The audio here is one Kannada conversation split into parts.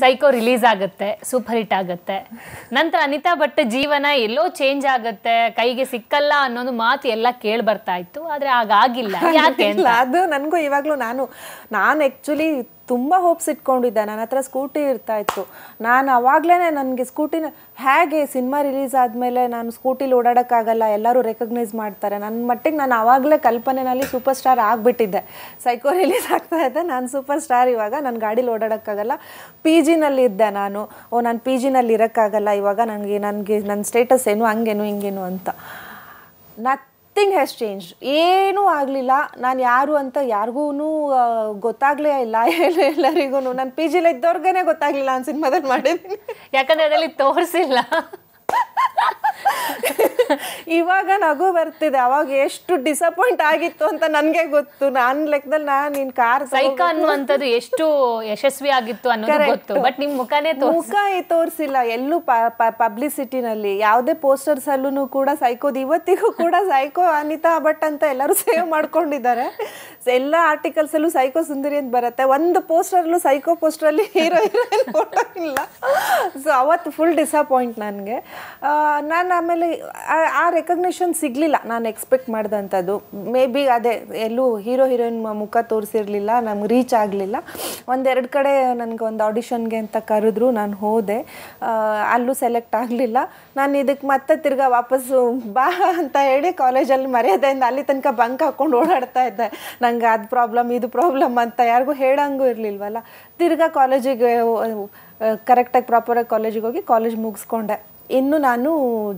ಸೈಕೋ ರಿಲೀಸ್ ಆಗುತ್ತೆ ಸೂಪರ್ ಹಿಟ್ ಆಗುತ್ತೆ ನಂತರ ಅನಿತಾ ಭಟ್ ಜೀವನ ಎಲ್ಲೋ ಚೇಂಜ್ ಆಗುತ್ತೆ ಕೈಗೆ ಸಿಕ್ಕಲ್ಲ ಅನ್ನೋದು ಮಾತು ಎಲ್ಲ ಕೇಳಿ ಬರ್ತಾ ಇತ್ತು ಆದ್ರೆ ಆಗಾಗಿಲ್ಲ ಯಾಕೆ ಅದು ನನಗೂ ಇವಾಗ್ಲೂ ನಾನು ನಾನು ಆಕ್ಚುಲಿ ತುಂಬ ಹೋಪ್ಸ್ ಇಟ್ಕೊಂಡಿದ್ದೆ ನನ್ನ ಹತ್ರ ಸ್ಕೂಟಿ ಇರ್ತಾ ಇತ್ತು ನಾನು ಅವಾಗಲೇ ನನಗೆ ಸ್ಕೂಟಿನ ಹೇಗೆ ಸಿನಿಮಾ ರಿಲೀಸ್ ಆದಮೇಲೆ ನಾನು ಸ್ಕೂಟಿಲಿ ಓಡಾಡೋಕ್ಕಾಗಲ್ಲ ಎಲ್ಲರೂ ರೆಕಗ್ನೈಸ್ ಮಾಡ್ತಾರೆ ನನ್ನ ಮಟ್ಟಿಗೆ ನಾನು ಆವಾಗಲೇ ಕಲ್ಪನೆಯಲ್ಲಿ ಸೂಪರ್ ಸ್ಟಾರ್ ಆಗಿಬಿಟ್ಟಿದ್ದೆ ಸೈಕೋ ರಿಲೀಸ್ ಆಗ್ತಾ ಇದ್ದೆ ನಾನು ಸೂಪರ್ ಸ್ಟಾರ್ ಇವಾಗ ನಾನು ಗಾಡೀಲಿ ಓಡಾಡೋಕ್ಕಾಗಲ್ಲ ಪಿ ಜಿನಲ್ಲಿ ಇದ್ದೆ ನಾನು ಓ ನಾನು ಪಿ ಜಿನಲ್ಲಿ ಇರೋಕ್ಕಾಗಲ್ಲ ಇವಾಗ ನನಗೆ ನನಗೆ ನನ್ನ ಸ್ಟೇಟಸ್ ಏನು ಹಂಗೇನು ಹಿಂಗೇನು ಅಂತ ನಾ ನಥಿಂಗ್ ಹ್ಯಾಸ್ ಚೇಂಜ್ ಏನೂ ಆಗಲಿಲ್ಲ ನಾನು ಯಾರು ಅಂತ ಯಾರಿಗೂ ಗೊತ್ತಾಗ್ಲೇ ಇಲ್ಲ ಎಲ್ಲರಿಗೂ ನನ್ನ ಪಿ ಜಿಲ್ ಇದ್ದವ್ರಿಗೇ ಗೊತ್ತಾಗಲಿಲ್ಲ ನಾನು ಮದನ್ ಮಾಡಿದ್ದೀನಿ ಯಾಕಂದರೆ ಅದರಲ್ಲಿ ತೋರಿಸಿಲ್ಲ ಇವಾಗ ನಗು ಬರ್ತಿದೆ ಅವಾಗ ಎಷ್ಟು ಡಿಸಪಾಯಿಂಟ್ ಆಗಿತ್ತು ಅಂತ ನನಗೆ ಗೊತ್ತು ನಾನ್ ಲೆಕ್ಕದಲ್ಲಿ ನಾನು ನಿನ್ ಕಾರ್ ಸೈಕ ಅನ್ನುವಂಥದ್ದು ಎಷ್ಟು ಯಶಸ್ವಿ ಆಗಿತ್ತು ಅನ್ನೋದು ಗೊತ್ತು ಬಟ್ ನಿಮ್ಮ ಮುಖನೇ ಮುಖ ತೋರಿಸಿಲ್ಲ ಎಲ್ಲೂ ಪಬ್ಲಿಸಿಟಿನಲ್ಲಿ ಯಾವುದೇ ಪೋಸ್ಟರ್ಸ್ ಅಲ್ಲೂ ಕೂಡ ಸೈಕೋದು ಇವತ್ತಿಗೂ ಕೂಡ ಸೈಕೋ ಅನಿತಾ ಭಟ್ ಅಂತ ಎಲ್ಲರೂ ಸೇವ್ ಮಾಡ್ಕೊಂಡಿದ್ದಾರೆ ಎಲ್ಲ ಆರ್ಟಿಕಲ್ಸ್ ಅಲ್ಲೂ ಸೈಕೋ ಸುಂದರಿ ಅಂತ ಬರುತ್ತೆ ಒಂದು ಪೋಸ್ಟರ್ ಅಲ್ಲೂ ಸೈಕೋ ಪೋಸ್ಟರ್ ಅಲ್ಲಿ ಹೀರೋ ಹೀರೋ ಇಲ್ಲ ಸೊ ಅವತ್ತು ಫುಲ್ ಡಿಸಪಾಯಿಂಟ್ ನನಗೆ ನಾನು ನಾನು ಆಮೇಲೆ ಆ ರೆಕಗ್ನಿಷನ್ ಸಿಗಲಿಲ್ಲ ನಾನು ಎಕ್ಸ್ಪೆಕ್ಟ್ ಮಾಡಿದಂಥದ್ದು ಮೇ ಬಿ ಅದೇ ಎಲ್ಲೂ ಹೀರೋ ಹೀರೋಯಿನ್ ಮುಖ ತೋರಿಸಿರಲಿಲ್ಲ ನಮ್ಗೆ ರೀಚ್ ಆಗಲಿಲ್ಲ ಒಂದೆರಡು ಕಡೆ ನನಗೆ ಒಂದು ಆಡಿಷನ್ಗೆ ಅಂತ ಕರೆದ್ರು ನಾನು ಹೋದೆ ಅಲ್ಲೂ ಸೆಲೆಕ್ಟ್ ಆಗಲಿಲ್ಲ ನಾನು ಇದಕ್ಕೆ ಮತ್ತೆ ತಿರ್ಗಾ ವಾಪಸ್ಸು ಬಾ ಅಂತ ಹೇಳಿ ಕಾಲೇಜಲ್ಲಿ ಮರ್ಯಾದೆಯಿಂದ ಅಲ್ಲಿ ತನಕ ಬಂಕ್ ಹಾಕ್ಕೊಂಡು ಓಡಾಡ್ತಾ ಇದ್ದೆ ನಂಗೆ ಅದು ಪ್ರಾಬ್ಲಮ್ ಇದು ಪ್ರಾಬ್ಲಮ್ ಅಂತ ಯಾರಿಗೂ ಹೇಳಂಗೂ ಇರಲಿಲ್ವಲ್ಲ ತಿರ್ಗಾ ಕಾಲೇಜಿಗೆ ಕರೆಕ್ಟಾಗಿ ಪ್ರಾಪರಾಗಿ ಕಾಲೇಜಿಗೆ ಹೋಗಿ ಕಾಲೇಜ್ ಮುಗಿಸ್ಕೊಂಡೆ ಇನ್ನು ನಾನು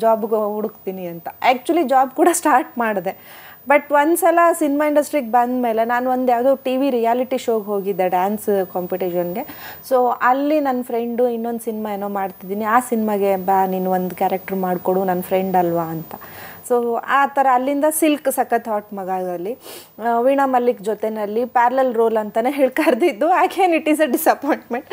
ಜಾಬ್ಗೆ ಹುಡುಕ್ತೀನಿ ಅಂತ ಆ್ಯಕ್ಚುಲಿ ಜಾಬ್ ಕೂಡ ಸ್ಟಾರ್ಟ್ ಮಾಡಿದೆ ಬಟ್ ಒಂದು ಸಲ ಸಿನಿಮಾ ಇಂಡಸ್ಟ್ರಿಗೆ ಬಂದ ಮೇಲೆ ನಾನು ಒಂದು ಯಾವುದೋ ಟಿ ವಿ ರಿಯಾಲಿಟಿ ಶೋಗೆ ಹೋಗಿದ್ದೆ ಡ್ಯಾನ್ಸ್ ಕಾಂಪಿಟೇಷನ್ಗೆ ಸೊ ಅಲ್ಲಿ ನನ್ನ ಫ್ರೆಂಡು ಇನ್ನೊಂದು ಸಿನಿಮಾ ಏನೋ ಮಾಡ್ತಿದ್ದೀನಿ ಆ ಸಿನಿಮಾಗೆ ಬಾ ನೀನು ಒಂದು ಕ್ಯಾರೆಕ್ಟ್ರ್ ಮಾಡಿಕೊಡು ನನ್ನ ಫ್ರೆಂಡ್ ಅಲ್ವಾ ಅಂತ ಸೊ ಆ ಥರ ಅಲ್ಲಿಂದ ಸಿಲ್ಕ್ ಸಖತ್ ಹಾಟ್ ಅಲ್ಲಿ ವೀಣಾ ಮಲ್ಲಿಕ್ ಜೊತೆನಲ್ಲಿ ಪ್ಯಾರ್ಲಲ್ ರೋಲ್ ಅಂತಲೇ ಹೇಳಿ ಕರೆದಿದ್ದು ಇಟ್ ಈಸ್ ಅ ಡಿಸಪಾಯಿಂಟ್ಮೆಂಟ್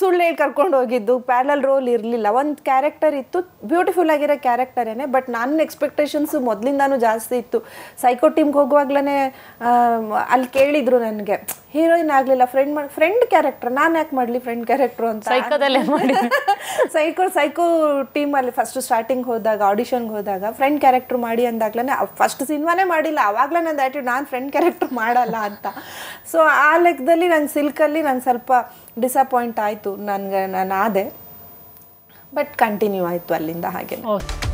ಸುಳ್ಳು ಹೇಳಿ ಕರ್ಕೊಂಡು ಹೋಗಿದ್ದು ಪ್ಯಾರ್ಲಲ್ ರೋಲ್ ಇರಲಿಲ್ಲ ಒಂದು ಕ್ಯಾರೆಕ್ಟರ್ ಇತ್ತು ಬ್ಯೂಟಿಫುಲ್ ಆಗಿರೋ ಕ್ಯಾರೆಕ್ಟರೇನೆ ಬಟ್ ನನ್ನ ಎಕ್ಸ್ಪೆಕ್ಟೇಷನ್ಸು ಮೊದಲಿಂದಾನು ಜಾಸ್ತಿ ಇತ್ತು ಸೈಕೋ ಟೀಮ್ಗೆ ಹೋಗುವಾಗ್ಲೇ ಅಲ್ಲಿ ಕೇಳಿದರು ನನಗೆ ಹೀರೋಯಿನ್ ಆಗಲಿಲ್ಲ ಫ್ರೆಂಡ್ ಮಾಡಿ ಫ್ರೆಂಡ್ ಕ್ಯಾರೆಕ್ಟರ್ ನಾನು ಯಾಕೆ ಮಾಡ್ಲಿ ಫ್ರೆಂಡ್ ಕ್ಯಾರೆಕ್ಟ್ರು ಅಂತ ಸೈಕೋದಲ್ಲೇ ಮಾಡಿ ಸೈಕೋ ಸೈಕೋ ಟೀಮಲ್ಲಿ ಫಸ್ಟ್ ಸ್ಟಾರ್ಟಿಂಗ್ ಹೋದಾಗ ಆಡಿಷನ್ಗೆ ಹೋದಾಗ ಫ್ರೆಂಡ್ ಕ್ಯಾರೆಕ್ಟರ್ ಮಾಡಿ ಅಂದಾಗ್ಲೇ ಫಸ್ಟ್ ಸಿನಿಮಾನೇ ಮಾಡಿಲ್ಲ ಆವಾಗಲೇ ನಂದು ಆ್ಯಟಿಟ್ಯೂಡ್ ನಾನು ಫ್ರೆಂಡ್ ಕ್ಯಾರೆಕ್ಟರ್ ಮಾಡಲ್ಲ ಅಂತ ಸೊ ಆ ಲೆಕ್ಕದಲ್ಲಿ ನಂಗೆ ಸಿಲ್ಕಲ್ಲಿ ನಂಗೆ ಸ್ವಲ್ಪ ಡಿಸಪಾಯಿಂಟ್ ಆಯಿತು ನನಗೆ ನಾನು ಆದೆ ಬಟ್ ಕಂಟಿನ್ಯೂ ಆಯಿತು ಅಲ್ಲಿಂದ ಹಾಗೆ